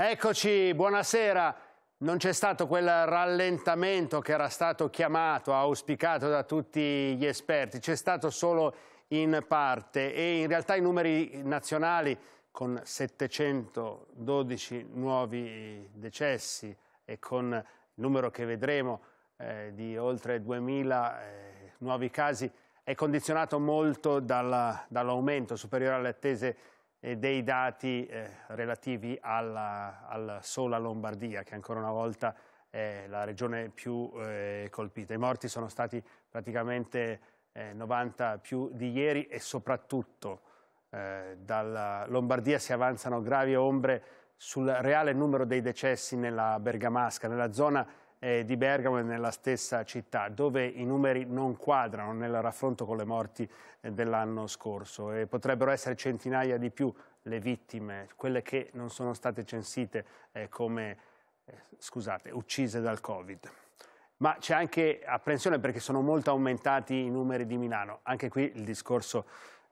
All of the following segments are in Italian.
Eccoci, buonasera. Non c'è stato quel rallentamento che era stato chiamato, auspicato da tutti gli esperti, c'è stato solo in parte e in realtà i numeri nazionali con 712 nuovi decessi e con il numero che vedremo eh, di oltre 2000 eh, nuovi casi è condizionato molto dall'aumento superiore alle attese dei dati eh, relativi alla, alla, sola Lombardia, che ancora una volta è la regione più eh, colpita. I morti sono stati praticamente 90 eh, più di ieri e soprattutto dalla Lombardia si avanzano gravi ombre sul reale numero dei decessi nella Bergamasca, nella zona eh, di Bergamo e nella stessa città, dove i numeri non quadrano nel raffronto con le morti eh, dell'anno scorso. E potrebbero essere centinaia di più le vittime, quelle che non sono state censite eh, come, eh, scusate, uccise dal Covid. Ma c'è anche apprensione perché sono molto aumentati i numeri di Milano. Anche qui il discorso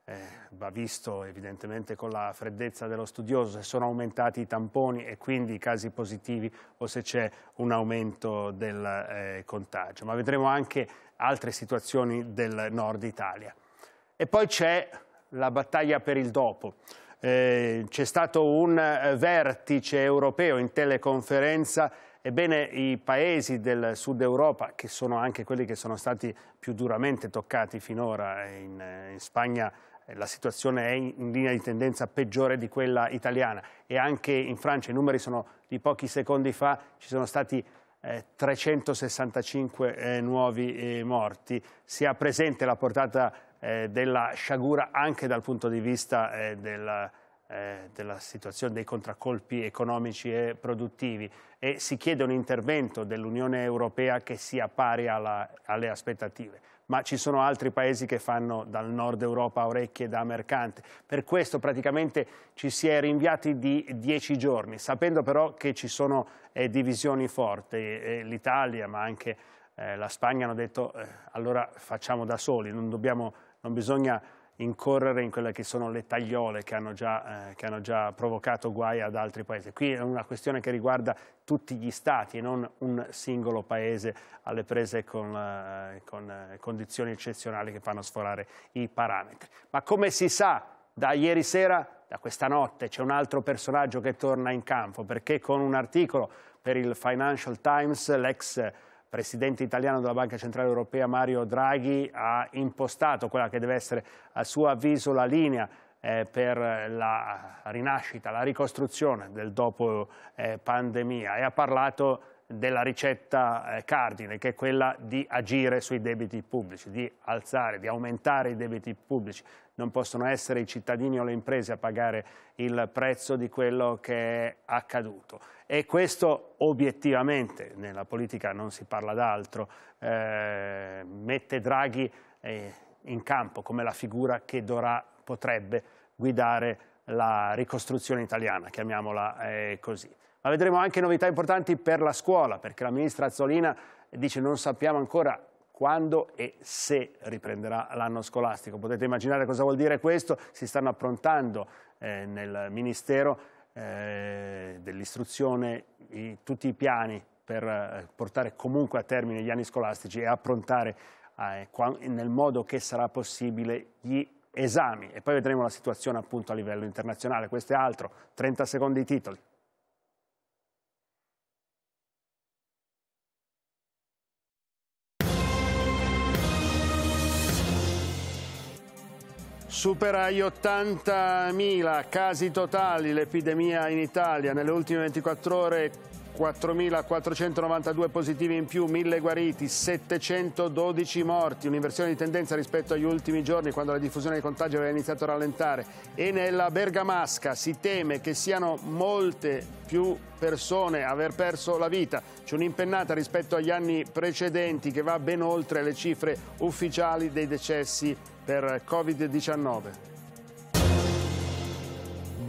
eh, va visto evidentemente con la freddezza dello studioso se sono aumentati i tamponi e quindi i casi positivi o se c'è un aumento del eh, contagio, ma vedremo anche altre situazioni del nord Italia. E poi c'è la battaglia per il dopo. Eh, c'è stato un eh, vertice europeo in teleconferenza Ebbene, i paesi del sud Europa, che sono anche quelli che sono stati più duramente toccati finora, in, eh, in Spagna eh, la situazione è in linea di tendenza peggiore di quella italiana e anche in Francia, i numeri sono di pochi secondi fa, ci sono stati eh, 365 eh, nuovi eh, morti. ha presente la portata eh, della sciagura anche dal punto di vista eh, del eh, della situazione dei contraccolpi economici e produttivi e si chiede un intervento dell'Unione Europea che sia pari alla, alle aspettative. Ma ci sono altri paesi che fanno dal nord Europa orecchie da mercante. Per questo praticamente ci si è rinviati di dieci giorni, sapendo però che ci sono eh, divisioni forti. L'Italia, ma anche eh, la Spagna hanno detto eh, allora facciamo da soli, non, dobbiamo, non bisogna incorrere in quelle che sono le tagliole che hanno, già, eh, che hanno già provocato guai ad altri paesi. Qui è una questione che riguarda tutti gli stati e non un singolo paese alle prese con, eh, con eh, condizioni eccezionali che fanno sforare i parametri. Ma come si sa da ieri sera, da questa notte, c'è un altro personaggio che torna in campo perché con un articolo per il Financial Times l'ex presidente italiano della Banca Centrale Europea Mario Draghi ha impostato quella che deve essere a suo avviso la linea eh, per la rinascita, la ricostruzione del dopo eh, pandemia e ha parlato della ricetta eh, cardine, che è quella di agire sui debiti pubblici, di alzare, di aumentare i debiti pubblici. Non possono essere i cittadini o le imprese a pagare il prezzo di quello che è accaduto. E questo obiettivamente, nella politica non si parla d'altro, eh, mette Draghi eh, in campo come la figura che dovrà, potrebbe guidare la ricostruzione italiana, chiamiamola eh, così ma vedremo anche novità importanti per la scuola, perché la ministra Azzolina dice non sappiamo ancora quando e se riprenderà l'anno scolastico. Potete immaginare cosa vuol dire questo, si stanno approntando eh, nel Ministero eh, dell'Istruzione tutti i piani per eh, portare comunque a termine gli anni scolastici e approntare eh, qua, nel modo che sarà possibile gli esami. E poi vedremo la situazione appunto a livello internazionale. Questo è altro, 30 secondi i titoli. Supera gli 80.000 casi totali l'epidemia in Italia. Nelle ultime 24 ore 4.492 positivi in più, 1.000 guariti, 712 morti, un'inversione di tendenza rispetto agli ultimi giorni quando la diffusione dei contagi aveva iniziato a rallentare. E nella Bergamasca si teme che siano molte più persone a aver perso la vita. C'è un'impennata rispetto agli anni precedenti che va ben oltre le cifre ufficiali dei decessi per Covid-19.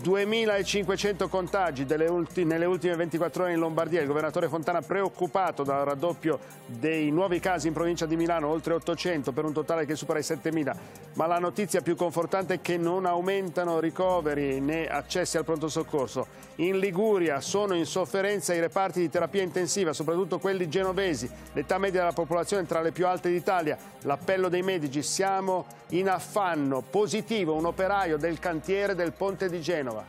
2.500 contagi ulti, nelle ultime 24 ore in Lombardia. Il governatore Fontana preoccupato dal raddoppio dei nuovi casi in provincia di Milano, oltre 800 per un totale che supera i 7.000. Ma la notizia più confortante è che non aumentano ricoveri né accessi al pronto soccorso. In Liguria sono in sofferenza i reparti di terapia intensiva, soprattutto quelli genovesi. L'età media della popolazione è tra le più alte d'Italia. L'appello dei medici, siamo in affanno. Positivo un operaio del cantiere del Ponte di Genova. Genova.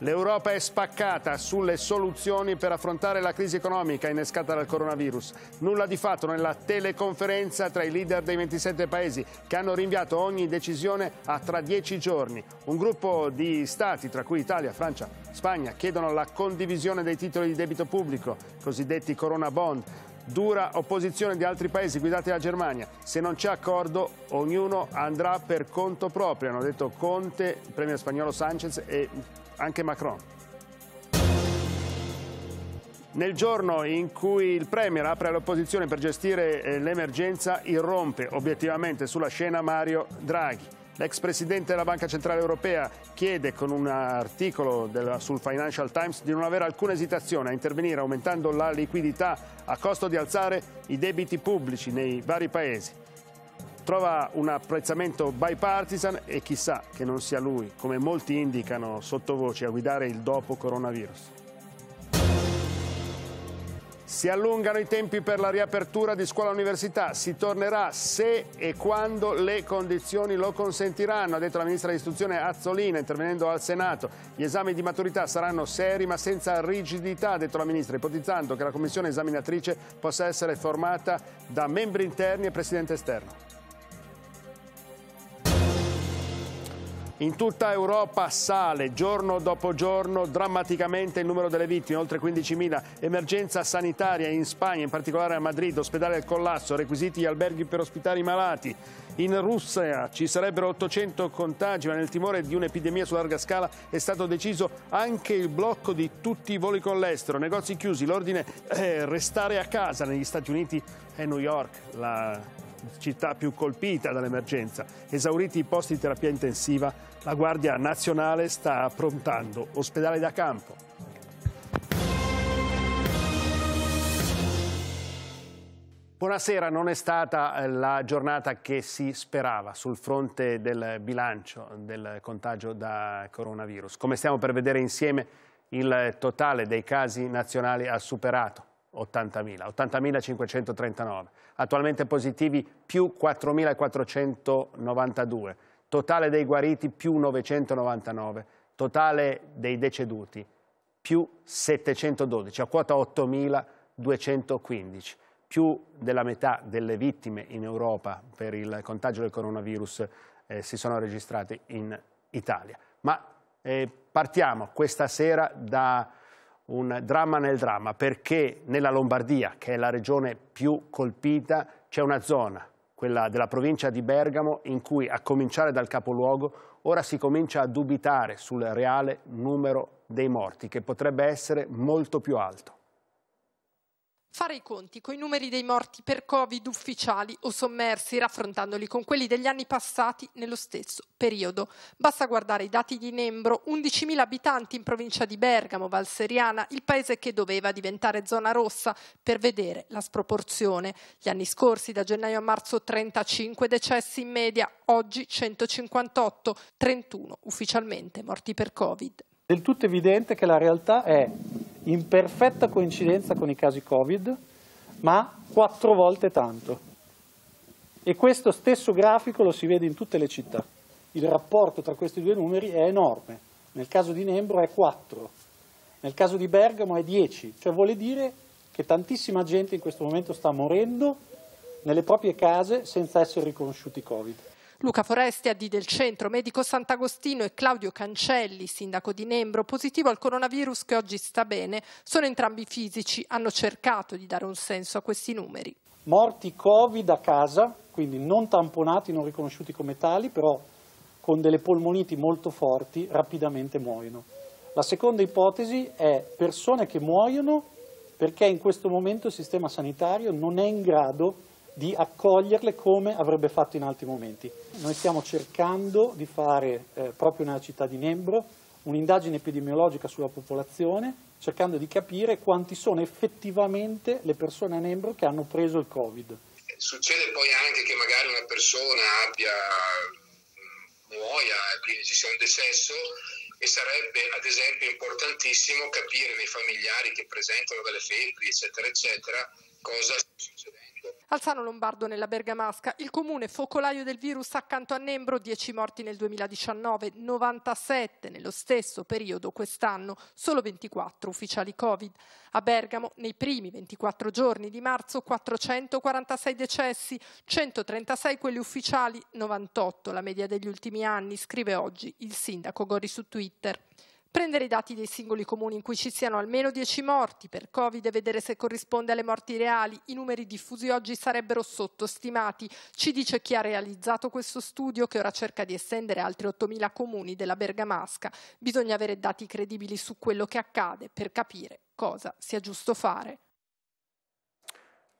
L'Europa è spaccata sulle soluzioni per affrontare la crisi economica innescata dal coronavirus. Nulla di fatto nella teleconferenza tra i leader dei 27 paesi che hanno rinviato ogni decisione a tra dieci giorni. Un gruppo di stati, tra cui Italia, Francia, Spagna, chiedono la condivisione dei titoli di debito pubblico, cosiddetti corona bond, dura opposizione di altri paesi guidati dalla Germania. Se non c'è accordo, ognuno andrà per conto proprio, hanno detto Conte, il premier spagnolo Sanchez e anche Macron. Nel giorno in cui il Premier apre all'opposizione per gestire eh, l'emergenza, irrompe obiettivamente sulla scena Mario Draghi. L'ex presidente della Banca Centrale Europea chiede con un articolo della, sul Financial Times di non avere alcuna esitazione a intervenire aumentando la liquidità a costo di alzare i debiti pubblici nei vari paesi. Trova un apprezzamento bipartisan e chissà che non sia lui, come molti indicano sottovoce, a guidare il dopo coronavirus. Si allungano i tempi per la riapertura di scuola-università, si tornerà se e quando le condizioni lo consentiranno, ha detto la Ministra dell'Istruzione Azzolina intervenendo al Senato. Gli esami di maturità saranno seri ma senza rigidità, ha detto la Ministra, ipotizzando che la Commissione esaminatrice possa essere formata da membri interni e Presidente esterno. In tutta Europa sale giorno dopo giorno drammaticamente il numero delle vittime, oltre 15.000. Emergenza sanitaria in Spagna, in particolare a Madrid, ospedale al collasso, requisiti gli alberghi per ospitare i malati. In Russia ci sarebbero 800 contagi, ma nel timore di un'epidemia su larga scala è stato deciso anche il blocco di tutti i voli con l'estero, negozi chiusi, l'ordine è eh, restare a casa negli Stati Uniti e eh, New York, la città più colpita dall'emergenza, esauriti i posti di terapia intensiva la Guardia Nazionale sta approntando ospedale da campo. Buonasera, non è stata eh, la giornata che si sperava sul fronte del bilancio del contagio da coronavirus. Come stiamo per vedere insieme, il totale dei casi nazionali ha superato 80.000, 80.539, attualmente positivi più 4.492 totale dei guariti più 999, totale dei deceduti più 712, a quota 8.215, più della metà delle vittime in Europa per il contagio del coronavirus eh, si sono registrate in Italia. Ma eh, partiamo questa sera da un dramma nel dramma, perché nella Lombardia, che è la regione più colpita, c'è una zona, quella della provincia di Bergamo, in cui a cominciare dal capoluogo ora si comincia a dubitare sul reale numero dei morti, che potrebbe essere molto più alto fare i conti con i numeri dei morti per Covid ufficiali o sommersi, raffrontandoli con quelli degli anni passati nello stesso periodo. Basta guardare i dati di Nembro, 11.000 abitanti in provincia di Bergamo, Valseriana, il paese che doveva diventare zona rossa, per vedere la sproporzione. Gli anni scorsi, da gennaio a marzo, 35 decessi in media, oggi 158, 31 ufficialmente morti per Covid. Del tutto evidente che la realtà è in perfetta coincidenza con i casi Covid, ma quattro volte tanto. E questo stesso grafico lo si vede in tutte le città. Il rapporto tra questi due numeri è enorme. Nel caso di Nembro è 4, nel caso di Bergamo è 10, cioè vuol dire che tantissima gente in questo momento sta morendo nelle proprie case senza essere riconosciuti Covid. Luca Foresti, AD del Centro Medico Sant'Agostino e Claudio Cancelli, sindaco di Nembro, positivo al coronavirus che oggi sta bene, sono entrambi fisici, hanno cercato di dare un senso a questi numeri. Morti Covid a casa, quindi non tamponati, non riconosciuti come tali, però con delle polmoniti molto forti rapidamente muoiono. La seconda ipotesi è persone che muoiono perché in questo momento il sistema sanitario non è in grado di accoglierle come avrebbe fatto in altri momenti. Noi stiamo cercando di fare eh, proprio nella città di Nembro un'indagine epidemiologica sulla popolazione, cercando di capire quanti sono effettivamente le persone a Nembro che hanno preso il Covid. Succede poi anche che magari una persona abbia muoia, quindi ci sia un decesso e sarebbe ad esempio importantissimo capire nei familiari che presentano delle febbri, eccetera, eccetera, cosa succede Alzano Lombardo nella Bergamasca, il comune focolaio del virus accanto a Nembro, 10 morti nel 2019, 97 nello stesso periodo quest'anno, solo 24 ufficiali Covid. A Bergamo, nei primi 24 giorni di marzo, 446 decessi, 136 quelli ufficiali, 98 la media degli ultimi anni, scrive oggi il sindaco Gori su Twitter prendere i dati dei singoli comuni in cui ci siano almeno 10 morti per Covid e vedere se corrisponde alle morti reali, i numeri diffusi oggi sarebbero sottostimati. Ci dice chi ha realizzato questo studio che ora cerca di estendere altri 8.000 comuni della Bergamasca. Bisogna avere dati credibili su quello che accade per capire cosa sia giusto fare.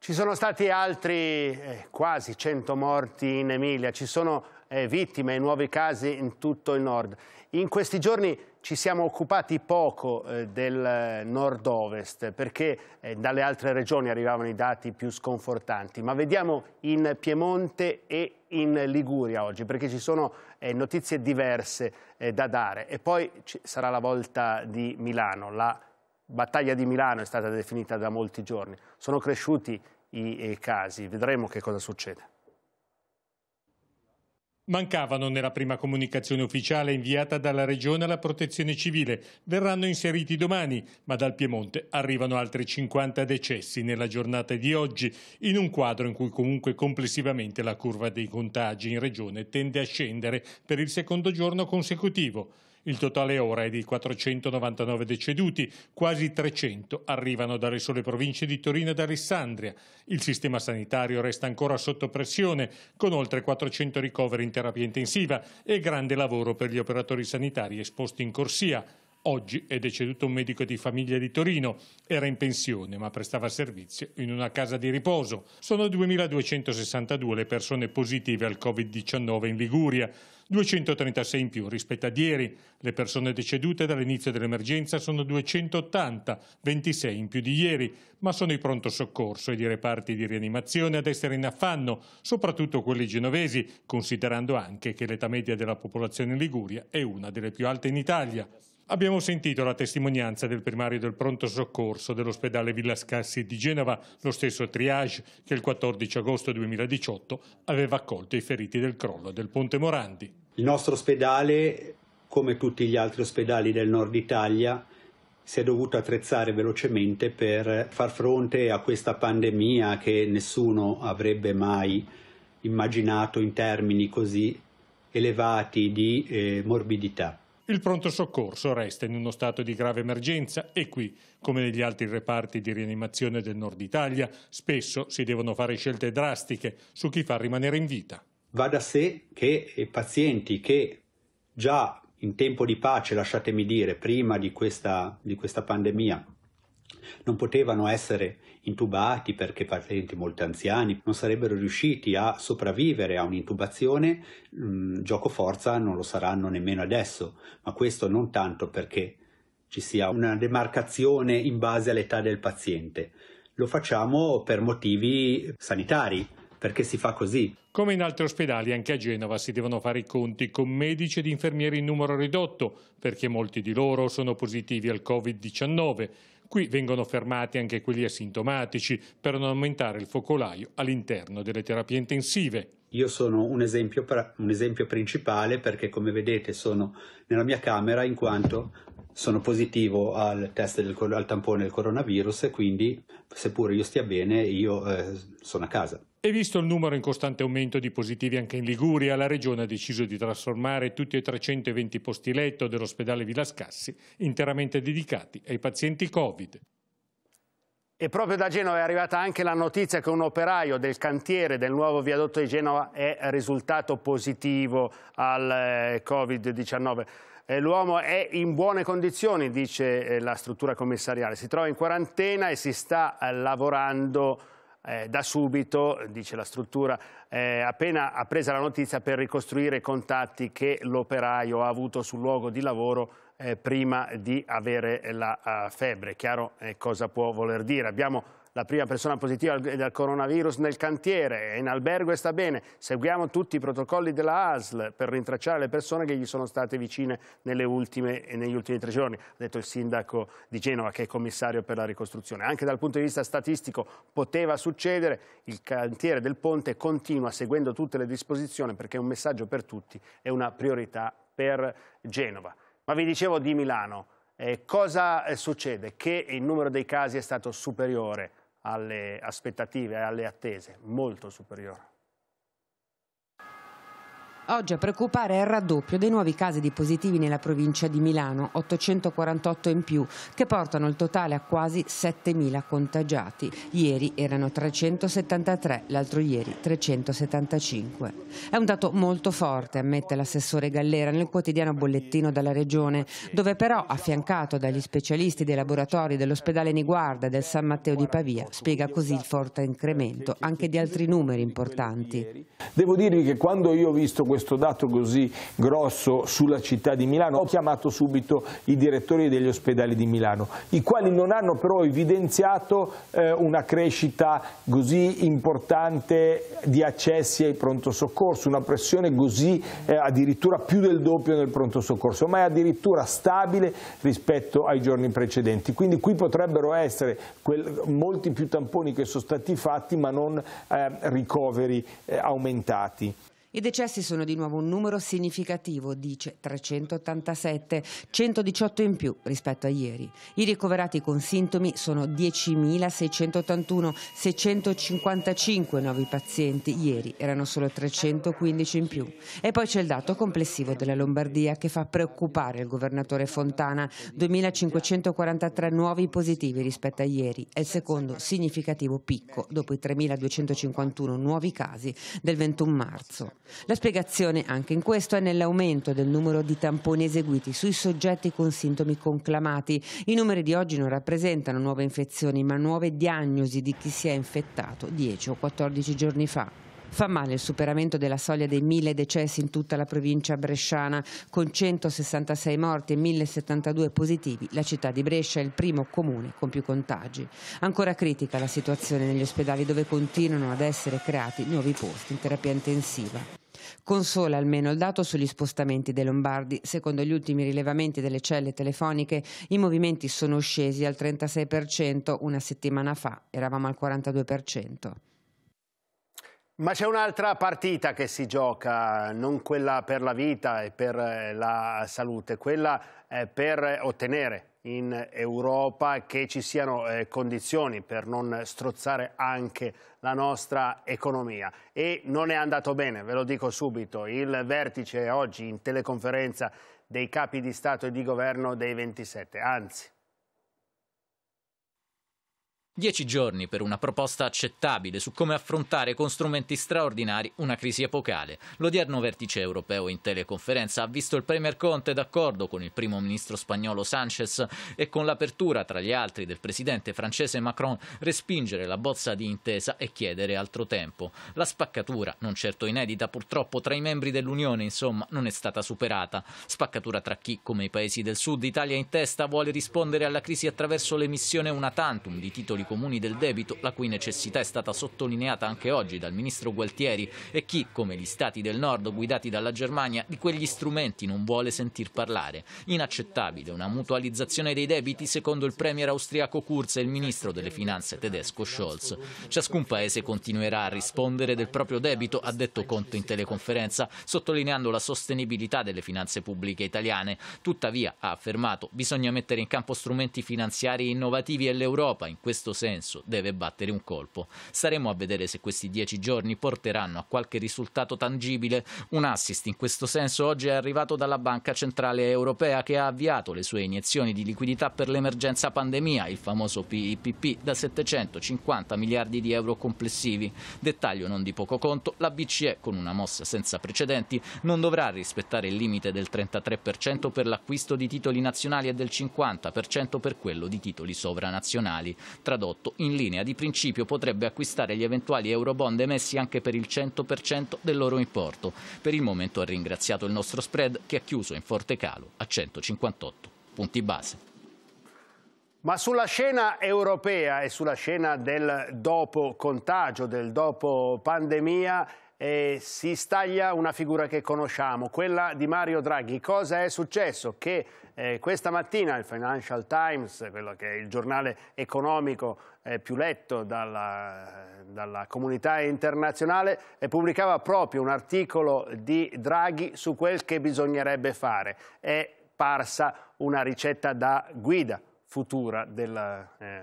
Ci sono stati altri eh, quasi 100 morti in Emilia, ci sono eh, vittime e nuovi casi in tutto il nord. In questi giorni ci siamo occupati poco eh, del eh, nord-ovest perché eh, dalle altre regioni arrivavano i dati più sconfortanti, ma vediamo in Piemonte e in Liguria oggi perché ci sono eh, notizie diverse eh, da dare e poi sarà la volta di Milano, la battaglia di Milano è stata definita da molti giorni, sono cresciuti i, i eh, casi, vedremo che cosa succede. Mancavano nella prima comunicazione ufficiale inviata dalla Regione alla Protezione Civile. Verranno inseriti domani, ma dal Piemonte arrivano altri 50 decessi nella giornata di oggi, in un quadro in cui comunque complessivamente la curva dei contagi in Regione tende a scendere per il secondo giorno consecutivo. Il totale ora è di 499 deceduti, quasi 300 arrivano dalle sole province di Torino ed Alessandria. Il sistema sanitario resta ancora sotto pressione, con oltre 400 ricoveri in terapia intensiva e grande lavoro per gli operatori sanitari esposti in corsia. Oggi è deceduto un medico di famiglia di Torino, era in pensione ma prestava servizio in una casa di riposo. Sono 2.262 le persone positive al Covid-19 in Liguria. 236 in più rispetto a ieri. Le persone decedute dall'inizio dell'emergenza sono 280, 26 in più di ieri, ma sono i pronto soccorso ed i reparti di rianimazione ad essere in affanno, soprattutto quelli genovesi, considerando anche che l'età media della popolazione in Liguria è una delle più alte in Italia. Abbiamo sentito la testimonianza del primario del pronto soccorso dell'ospedale Villa Scassi di Genova, lo stesso triage che il 14 agosto 2018 aveva accolto i feriti del crollo del Ponte Morandi. Il nostro ospedale, come tutti gli altri ospedali del nord Italia, si è dovuto attrezzare velocemente per far fronte a questa pandemia che nessuno avrebbe mai immaginato in termini così elevati di eh, morbidità. Il pronto soccorso resta in uno stato di grave emergenza e qui, come negli altri reparti di rianimazione del nord Italia, spesso si devono fare scelte drastiche su chi far rimanere in vita. Va da sé che i eh, pazienti che già in tempo di pace, lasciatemi dire, prima di questa, di questa pandemia, non potevano essere intubati perché pazienti molto anziani non sarebbero riusciti a sopravvivere a un'intubazione, mh, mm, gioco forza non lo saranno nemmeno adesso, ma questo non tanto perché ci sia una demarcazione in base all'età del paziente, lo facciamo per motivi sanitari, perché si fa così. Come in altri ospedali, anche a Genova si devono fare i conti con medici ed infermieri in numero ridotto, perché molti di loro sono positivi al Covid-19. Qui vengono fermati anche quelli asintomatici per non aumentare il focolaio all'interno delle terapie intensive. Io sono un esempio, un esempio principale perché come vedete sono nella mia camera in quanto sono positivo al test del, al tampone del coronavirus e quindi seppure io stia bene io eh, sono a casa. E visto il numero in costante aumento di positivi anche in Liguria, la Regione ha deciso di trasformare tutti e 320 posti letto dell'ospedale Villascassi interamente dedicati ai pazienti Covid. E proprio da Genova è arrivata anche la notizia che un operaio del cantiere del nuovo viadotto di Genova è risultato positivo al eh, Covid-19. Eh, l'uomo è in buone condizioni, dice eh, la struttura commissariale. Si trova in quarantena e si sta lavorando eh, da subito, dice la struttura, eh, appena appresa la notizia per ricostruire i contatti che l'operaio ha avuto sul luogo di lavoro eh, prima di avere la uh, febbre. Chiaro eh, cosa può voler dire. Abbiamo la prima persona positiva del coronavirus nel cantiere, è in albergo e sta bene. Seguiamo tutti i protocolli della ASL per rintracciare le persone che gli sono state vicine ultime, negli ultimi tre giorni, ha detto il sindaco di Genova che è commissario per la ricostruzione. Anche dal punto di vista statistico poteva succedere, il cantiere del ponte continua seguendo tutte le disposizioni perché è un messaggio per tutti, è una priorità per Genova. Ma vi dicevo di Milano, eh, cosa eh, succede? Che il numero dei casi è stato superiore alle aspettative e alle attese, molto superiore. Oggi a preoccupare è il raddoppio dei nuovi casi di positivi nella provincia di Milano, 848 in più, che portano il totale a quasi 7.000 contagiati. Ieri erano 373, l'altro ieri 375. È un dato molto forte, ammette l'assessore Gallera nel quotidiano bollettino dalla Regione, dove però, affiancato dagli specialisti dei laboratori dell'ospedale Niguarda e del San Matteo di Pavia, spiega così il forte incremento anche di altri numeri importanti. Devo dirvi che quando io ho visto questo questo dato così grosso sulla città di Milano, ho chiamato subito i direttori degli ospedali di Milano, i quali non hanno però evidenziato eh, una crescita così importante di accessi ai pronto soccorso, una pressione così eh, addirittura più del doppio nel pronto soccorso, ma è addirittura stabile rispetto ai giorni precedenti. Quindi qui potrebbero essere quel, molti più tamponi che sono stati fatti ma non eh, ricoveri eh, aumentati. I decessi sono di nuovo un numero significativo, dice 387, 118 in più rispetto a ieri. I ricoverati con sintomi sono 10.681, 655 nuovi pazienti, ieri erano solo 315 in più. E poi c'è il dato complessivo della Lombardia che fa preoccupare il governatore Fontana, 2.543 nuovi positivi rispetto a ieri, è il secondo significativo picco dopo i 3.251 nuovi casi del 21 marzo. La spiegazione anche in questo è nell'aumento del numero di tamponi eseguiti sui soggetti con sintomi conclamati. I numeri di oggi non rappresentano nuove infezioni, ma nuove diagnosi di chi si è infettato 10 o 14 giorni fa. Fa male il superamento della soglia dei 1000 decessi in tutta la provincia bresciana, con 166 morti e 1072 positivi. La città di Brescia è il primo comune con più contagi. Ancora critica la situazione negli ospedali dove continuano ad essere creati nuovi posti in terapia intensiva. Consola almeno il dato sugli spostamenti dei lombardi. Secondo gli ultimi rilevamenti delle celle telefoniche, i movimenti sono scesi al 36%, una settimana fa eravamo al 42%. Ma c'è un'altra partita che si gioca, non quella per la vita e per eh, la salute, quella eh, per ottenere in Europa, che ci siano eh, condizioni per non strozzare anche la nostra economia. E non è andato bene, ve lo dico subito, il vertice oggi in teleconferenza dei capi di Stato e di Governo dei 27, anzi Dieci giorni per una proposta accettabile su come affrontare con strumenti straordinari una crisi epocale. L'odierno vertice europeo in teleconferenza ha visto il Premier Conte d'accordo con il primo ministro spagnolo Sanchez e con l'apertura, tra gli altri, del presidente francese Macron respingere la bozza di intesa e chiedere altro tempo. La spaccatura, non certo inedita purtroppo tra i membri dell'Unione, insomma, non è stata superata. Spaccatura tra chi, come i paesi del sud, Italia in testa, vuole rispondere alla crisi attraverso l'emissione una tantum di titoli comuni del debito, la cui necessità è stata sottolineata anche oggi dal ministro Gualtieri, e chi, come gli stati del nord guidati dalla Germania, di quegli strumenti non vuole sentir parlare. Inaccettabile una mutualizzazione dei debiti secondo il premier austriaco Kurz e il ministro delle finanze tedesco Scholz. Ciascun paese continuerà a rispondere del proprio debito, ha detto Conte in teleconferenza, sottolineando la sostenibilità delle finanze pubbliche italiane. Tuttavia, ha affermato, bisogna mettere in campo strumenti finanziari innovativi e l'Europa in questo senso, deve battere un colpo. Saremo a vedere se questi dieci giorni porteranno a qualche risultato tangibile. Un assist in questo senso oggi è arrivato dalla Banca Centrale Europea che ha avviato le sue iniezioni di liquidità per l'emergenza pandemia, il famoso PIPP, da 750 miliardi di euro complessivi. Dettaglio non di poco conto, la BCE, con una mossa senza precedenti, non dovrà rispettare il limite del 33% per l'acquisto di titoli nazionali e del 50% per quello di titoli sovranazionali. Tra tradotto, in linea di principio potrebbe acquistare gli eventuali eurobond emessi anche per il 100% del loro importo. Per il momento ha ringraziato il nostro spread che ha chiuso in forte calo a 158 punti base. Ma sulla scena europea e sulla scena del dopo contagio, del dopo pandemia, eh, si staglia una figura che conosciamo, quella di Mario Draghi. Cosa è successo? Che eh, questa mattina il Financial Times, quello che è il giornale economico eh, più letto dalla, dalla comunità internazionale, eh, pubblicava proprio un articolo di Draghi su quel che bisognerebbe fare. È parsa una ricetta da guida futura del, eh,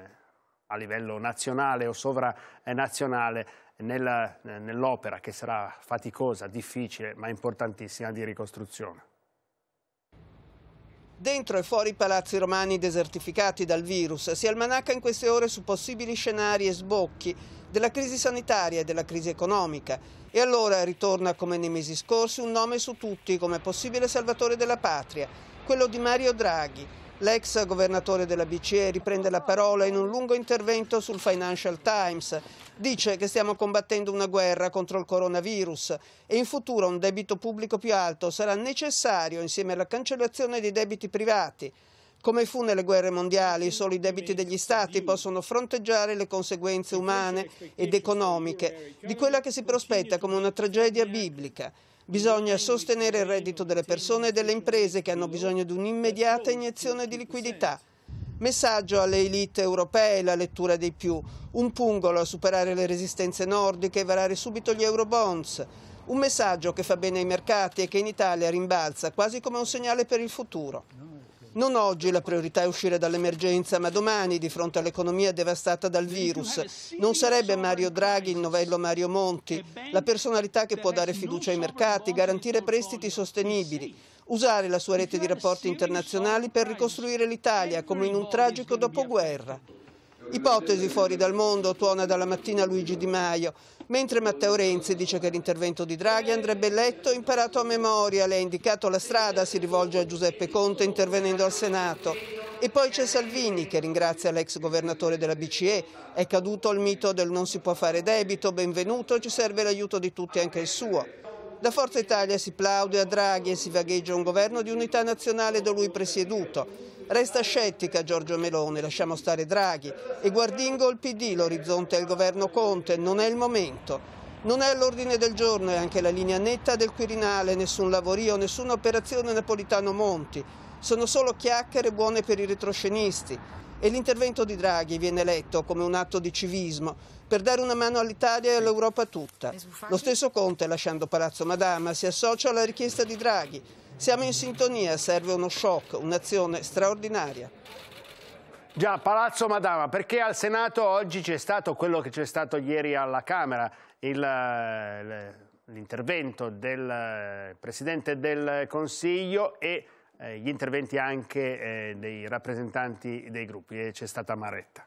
a livello nazionale o sovranazionale eh, nell'opera che sarà faticosa, difficile, ma importantissima di ricostruzione. Dentro e fuori i palazzi romani desertificati dal virus si almanacca in queste ore su possibili scenari e sbocchi della crisi sanitaria e della crisi economica. E allora ritorna come nei mesi scorsi un nome su tutti come possibile salvatore della patria, quello di Mario Draghi, L'ex governatore della BCE riprende la parola in un lungo intervento sul Financial Times. Dice che stiamo combattendo una guerra contro il coronavirus e in futuro un debito pubblico più alto sarà necessario insieme alla cancellazione dei debiti privati. Come fu nelle guerre mondiali, solo i debiti degli Stati possono fronteggiare le conseguenze umane ed economiche di quella che si prospetta come una tragedia biblica. Bisogna sostenere il reddito delle persone e delle imprese che hanno bisogno di un'immediata iniezione di liquidità. Messaggio alle elite europee, la lettura dei più. Un pungolo a superare le resistenze nordiche e varare subito gli eurobonds. Un messaggio che fa bene ai mercati e che in Italia rimbalza quasi come un segnale per il futuro. Non oggi la priorità è uscire dall'emergenza, ma domani di fronte all'economia devastata dal virus. Eh, non sarebbe Mario Draghi il novello Mario Monti, la personalità che può dare fiducia ai mercati, garantire prestiti sostenibili, usare la sua rete di rapporti internazionali per ricostruire l'Italia come in un tragico dopoguerra. Ipotesi fuori dal mondo, tuona dalla mattina Luigi Di Maio, mentre Matteo Renzi dice che l'intervento di Draghi andrebbe letto e imparato a memoria, le ha indicato la strada, si rivolge a Giuseppe Conte intervenendo al Senato. E poi c'è Salvini che ringrazia l'ex governatore della BCE, è caduto il mito del non si può fare debito, benvenuto, ci serve l'aiuto di tutti anche il suo. Da Forza Italia si plaude a Draghi e si vagheggia un governo di unità nazionale da lui presieduto. Resta scettica Giorgio Melone, lasciamo stare Draghi e guardingo il PD, l'orizzonte è il governo Conte, non è il momento. Non è all'ordine del giorno e anche la linea netta del Quirinale, nessun lavorio, nessuna operazione Napolitano-Monti. Sono solo chiacchiere buone per i retroscenisti. E l'intervento di Draghi viene letto come un atto di civismo per dare una mano all'Italia e all'Europa tutta. Lo stesso Conte, lasciando Palazzo Madama, si associa alla richiesta di Draghi siamo in sintonia, serve uno shock, un'azione straordinaria. Già, Palazzo Madama, perché al Senato oggi c'è stato quello che c'è stato ieri alla Camera, eh, l'intervento del eh, Presidente del Consiglio e eh, gli interventi anche dei rappresentanti dei gruppi e c'è stata Maretta.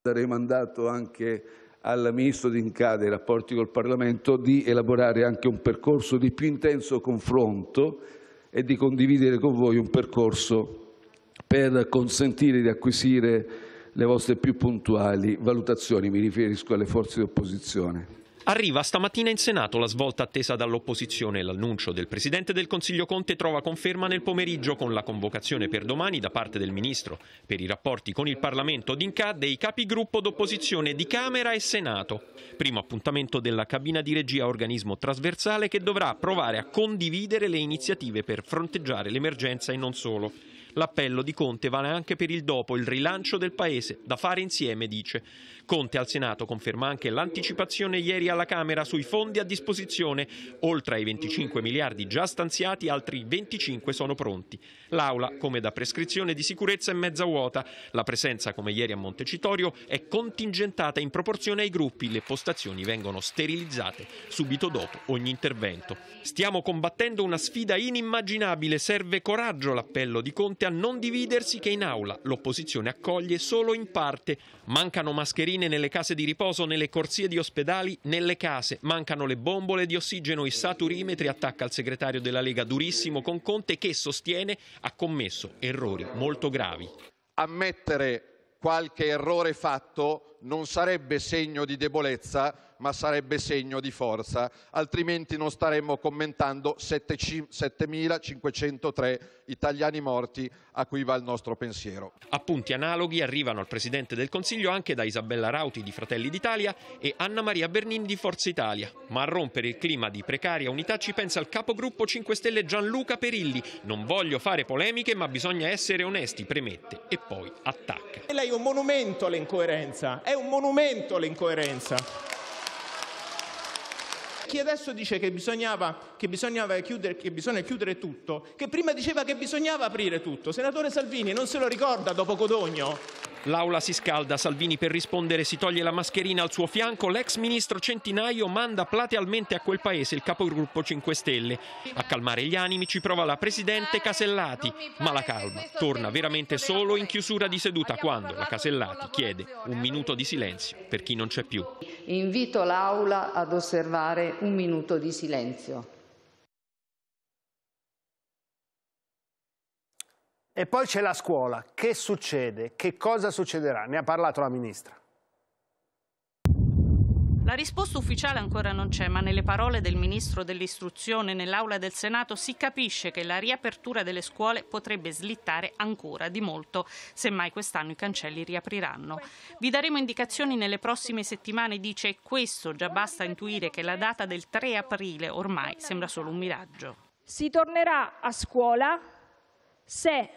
Darei mandato anche al Ministro d'Incà dei rapporti col Parlamento di elaborare anche un percorso di più intenso confronto e di condividere con voi un percorso per consentire di acquisire le vostre più puntuali valutazioni, mi riferisco alle forze di opposizione. Arriva stamattina in Senato la svolta attesa dall'opposizione. L'annuncio del Presidente del Consiglio Conte trova conferma nel pomeriggio con la convocazione per domani da parte del Ministro per i rapporti con il Parlamento d'Inca dei capigruppo d'opposizione di Camera e Senato. Primo appuntamento della cabina di regia organismo trasversale che dovrà provare a condividere le iniziative per fronteggiare l'emergenza e non solo. L'appello di Conte vale anche per il dopo, il rilancio del Paese, da fare insieme, dice. Conte al Senato conferma anche l'anticipazione ieri alla Camera sui fondi a disposizione. Oltre ai 25 miliardi già stanziati, altri 25 sono pronti. L'Aula, come da prescrizione di sicurezza, è mezza vuota. La presenza, come ieri a Montecitorio, è contingentata in proporzione ai gruppi. Le postazioni vengono sterilizzate subito dopo ogni intervento. Stiamo combattendo una sfida inimmaginabile. Serve coraggio l'appello di Conte chiamati a non dividersi che in aula l'opposizione accoglie solo in parte. Mancano mascherine nelle case di riposo, nelle corsie di ospedali, nelle case. Mancano le bombole di ossigeno, i saturimetri, attacca il segretario della Lega durissimo con Conte che sostiene ha commesso errori molto gravi. Ammettere qualche errore fatto non sarebbe segno di debolezza, ma sarebbe segno di forza, altrimenti non staremmo commentando 7.503 italiani morti a cui va il nostro pensiero. Appunti analoghi arrivano al Presidente del Consiglio anche da Isabella Rauti di Fratelli d'Italia e Anna Maria Bernin di Forza Italia. Ma a rompere il clima di precaria unità ci pensa il capogruppo 5 Stelle Gianluca Perilli. Non voglio fare polemiche, ma bisogna essere onesti, premette e poi attacca. lei è un monumento all'incoerenza, è è un monumento l'incoerenza. Chi adesso dice che bisognava, che, bisognava chiudere, che bisogna chiudere tutto, che prima diceva che bisognava aprire tutto. Senatore Salvini, non se lo ricorda dopo Codogno? L'aula si scalda, Salvini per rispondere si toglie la mascherina al suo fianco, l'ex ministro Centinaio manda platealmente a quel paese il capogruppo 5 Stelle. A calmare gli animi ci prova la presidente Casellati, ma la calma torna veramente solo in chiusura di seduta quando la Casellati chiede un minuto di silenzio per chi non c'è più. Invito l'Aula ad osservare un minuto di silenzio. E poi c'è la scuola. Che succede? Che cosa succederà? Ne ha parlato la ministra. La risposta ufficiale ancora non c'è, ma nelle parole del ministro dell'istruzione nell'aula del Senato si capisce che la riapertura delle scuole potrebbe slittare ancora di molto, semmai quest'anno i cancelli riapriranno. Vi daremo indicazioni nelle prossime settimane, dice, e questo già basta intuire che la data del 3 aprile ormai sembra solo un miraggio. Si tornerà a scuola se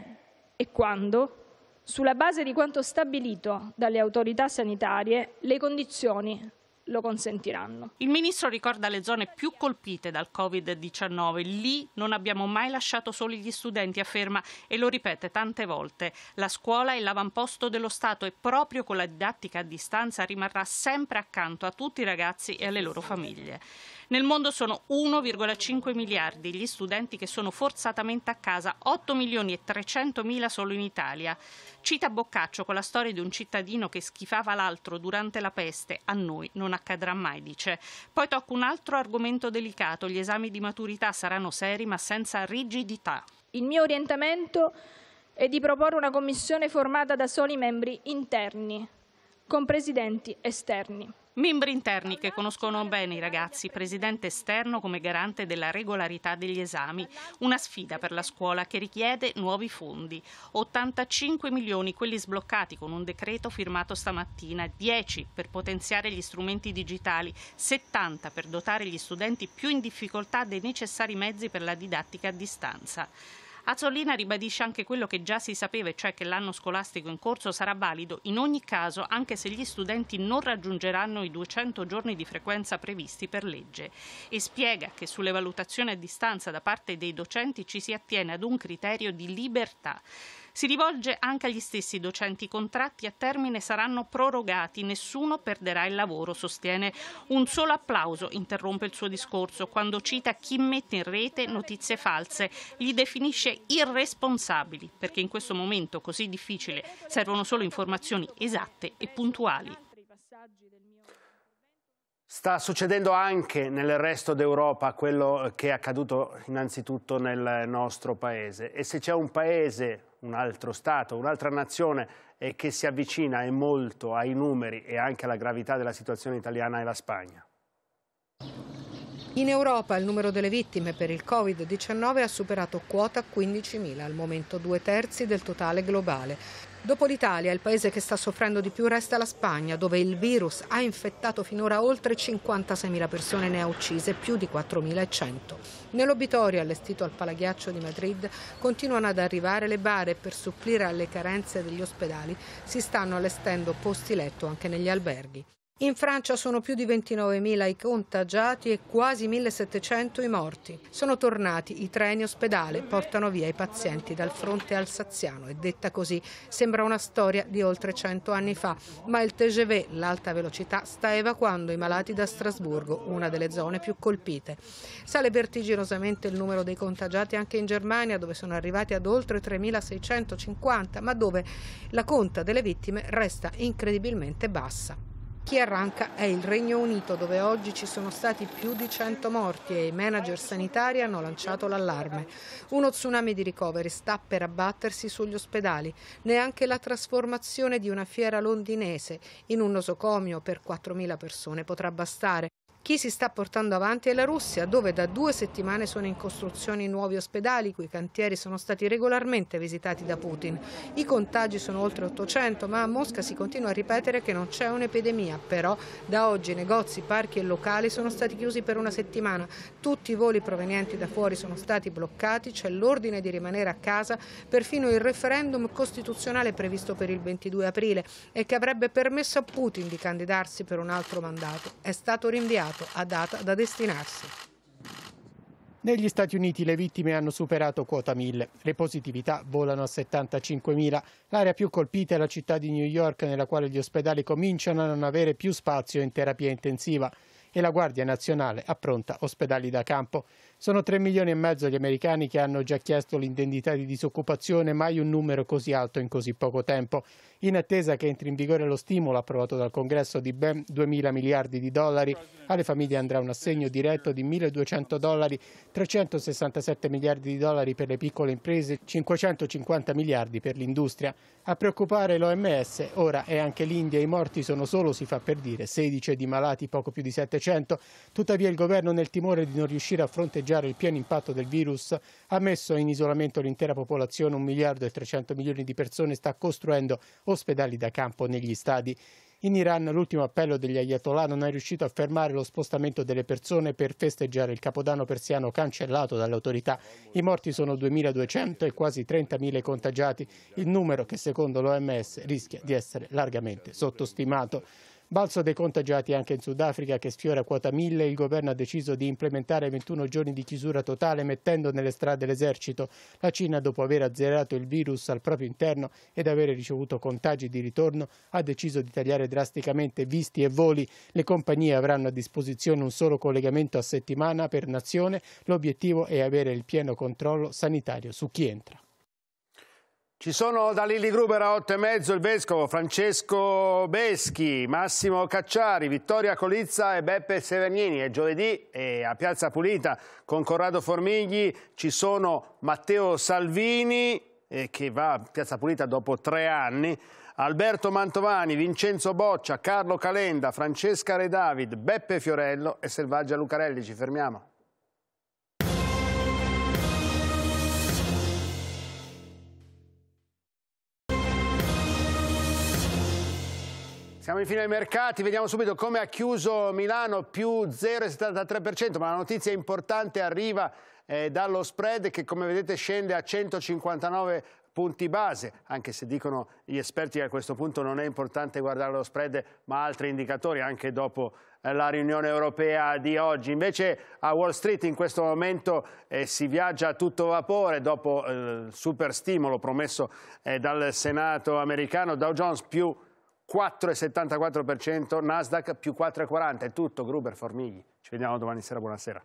e quando, sulla base di quanto stabilito dalle autorità sanitarie, le condizioni lo consentiranno. Il ministro ricorda le zone più colpite dal Covid-19. Lì non abbiamo mai lasciato soli gli studenti, afferma e lo ripete tante volte. La scuola è l'avamposto dello Stato e proprio con la didattica a distanza rimarrà sempre accanto a tutti i ragazzi e alle loro famiglie. Nel mondo sono 1,5 miliardi gli studenti che sono forzatamente a casa, 8 milioni e 300 mila solo in Italia. Cita Boccaccio con la storia di un cittadino che schifava l'altro durante la peste. A noi non accadrà mai, dice. Poi tocca un altro argomento delicato. Gli esami di maturità saranno seri ma senza rigidità. Il mio orientamento è di proporre una commissione formata da soli membri interni, con presidenti esterni. Membri interni che conoscono bene i ragazzi, presidente esterno come garante della regolarità degli esami. Una sfida per la scuola che richiede nuovi fondi. 85 milioni quelli sbloccati con un decreto firmato stamattina, 10 per potenziare gli strumenti digitali, 70 per dotare gli studenti più in difficoltà dei necessari mezzi per la didattica a distanza. Azzolina ribadisce anche quello che già si sapeva, cioè che l'anno scolastico in corso sarà valido in ogni caso anche se gli studenti non raggiungeranno i 200 giorni di frequenza previsti per legge e spiega che sulle valutazioni a distanza da parte dei docenti ci si attiene ad un criterio di libertà. Si rivolge anche agli stessi docenti. I contratti a termine saranno prorogati, nessuno perderà il lavoro, sostiene. Un solo applauso interrompe il suo discorso quando cita chi mette in rete notizie false, li definisce irresponsabili, perché in questo momento così difficile servono solo informazioni esatte e puntuali. Sta succedendo anche nel resto d'Europa quello che è accaduto innanzitutto nel nostro paese e se c'è un paese un altro Stato, un'altra nazione che si avvicina e molto ai numeri e anche alla gravità della situazione italiana e la Spagna. In Europa il numero delle vittime per il Covid-19 ha superato quota 15.000, al momento due terzi del totale globale. Dopo l'Italia, il paese che sta soffrendo di più resta la Spagna, dove il virus ha infettato finora oltre 56.000 persone e ne ha uccise più di 4.100. Nell'obitorio allestito al Palaghiaccio di Madrid continuano ad arrivare le bare e per supplire alle carenze degli ospedali si stanno allestendo posti letto anche negli alberghi. In Francia sono più di 29.000 i contagiati e quasi 1.700 i morti. Sono tornati i treni ospedale, portano via i pazienti dal fronte alsaziano. È detta così, sembra una storia di oltre 100 anni fa, ma il TGV, l'alta velocità, sta evacuando i malati da Strasburgo, una delle zone più colpite. Sale vertiginosamente il numero dei contagiati anche in Germania, dove sono arrivati ad oltre 3.650, ma dove la conta delle vittime resta incredibilmente bassa. Chi arranca è il Regno Unito, dove oggi ci sono stati più di 100 morti e i manager sanitari hanno lanciato l'allarme. Uno tsunami di ricoveri sta per abbattersi sugli ospedali. Neanche la trasformazione di una fiera londinese in un nosocomio per 4.000 persone potrà bastare. Chi si sta portando avanti è la Russia, dove da due settimane sono in costruzione nuovi ospedali, cui cantieri sono stati regolarmente visitati da Putin. I contagi sono oltre 800, ma a Mosca si continua a ripetere che non c'è un'epidemia. Però da oggi negozi, parchi e locali sono stati chiusi per una settimana tutti i voli provenienti da fuori sono stati bloccati, c'è l'ordine di rimanere a casa, perfino il referendum costituzionale previsto per il 22 aprile e che avrebbe permesso a Putin di candidarsi per un altro mandato è stato rinviato a data da destinarsi. Negli Stati Uniti le vittime hanno superato quota 1000, le positività volano a 75.000. L'area più colpita è la città di New York, nella quale gli ospedali cominciano a non avere più spazio in terapia intensiva e la Guardia Nazionale appronta ospedali da campo. Sono 3 milioni e mezzo gli americani che hanno già chiesto l'indennità di disoccupazione, mai un numero così alto in così poco tempo, in attesa che entri in vigore lo stimolo approvato dal Congresso di ben 2 mila miliardi di dollari. Alle famiglie andrà un assegno diretto di 1.200 dollari, 367 miliardi di dollari per le piccole imprese, 550 miliardi per l'industria. A preoccupare l'OMS ora è anche l'India, i morti sono solo, si fa per dire, 16 di malati, poco più di 700. Tuttavia il governo nel timore di non riuscire a fronteggiare fronteggiare il pieno impatto del virus, ha messo in isolamento l'intera popolazione, 1 miliardo e 300 milioni di persone, sta costruendo ospedali da campo negli stadi. In Iran l'ultimo appello degli ayatollah non è riuscito a fermare lo spostamento delle persone per festeggiare il capodanno persiano cancellato dalle autorità. I morti sono 2.200 e quasi 30.000 contagiati, il numero che secondo l'OMS rischia di essere largamente sottostimato. Balzo dei contagiati anche in Sudafrica che sfiora quota 1000, il governo ha deciso di implementare 21 giorni di chiusura totale mettendo nelle strade l'esercito. La Cina, dopo aver azzerato il virus al proprio interno ed avere ricevuto contagi di ritorno, ha deciso di tagliare drasticamente visti e voli. Le compagnie avranno a disposizione un solo collegamento a settimana per nazione. L'obiettivo è avere il pieno controllo sanitario su chi entra. Ci sono da Lilli Gruber a 8 e mezzo il vescovo Francesco Beschi, Massimo Cacciari, Vittoria Colizza e Beppe Severgnini. È giovedì e a Piazza Pulita con Corrado Formigli ci sono Matteo Salvini eh, che va a Piazza Pulita dopo tre anni, Alberto Mantovani, Vincenzo Boccia, Carlo Calenda, Francesca Redavid, Beppe Fiorello e Selvaggia Lucarelli. Ci fermiamo. Siamo infine ai mercati, vediamo subito come ha chiuso Milano, più 0,73%, ma la notizia importante arriva eh, dallo spread che come vedete scende a 159 punti base, anche se dicono gli esperti che a questo punto non è importante guardare lo spread, ma altri indicatori anche dopo eh, la riunione europea di oggi. Invece a Wall Street in questo momento eh, si viaggia a tutto vapore dopo eh, il super stimolo promesso eh, dal Senato americano, Dow Jones più 4,74%, Nasdaq più 4,40%, è tutto Gruber Formigli, ci vediamo domani sera, buonasera.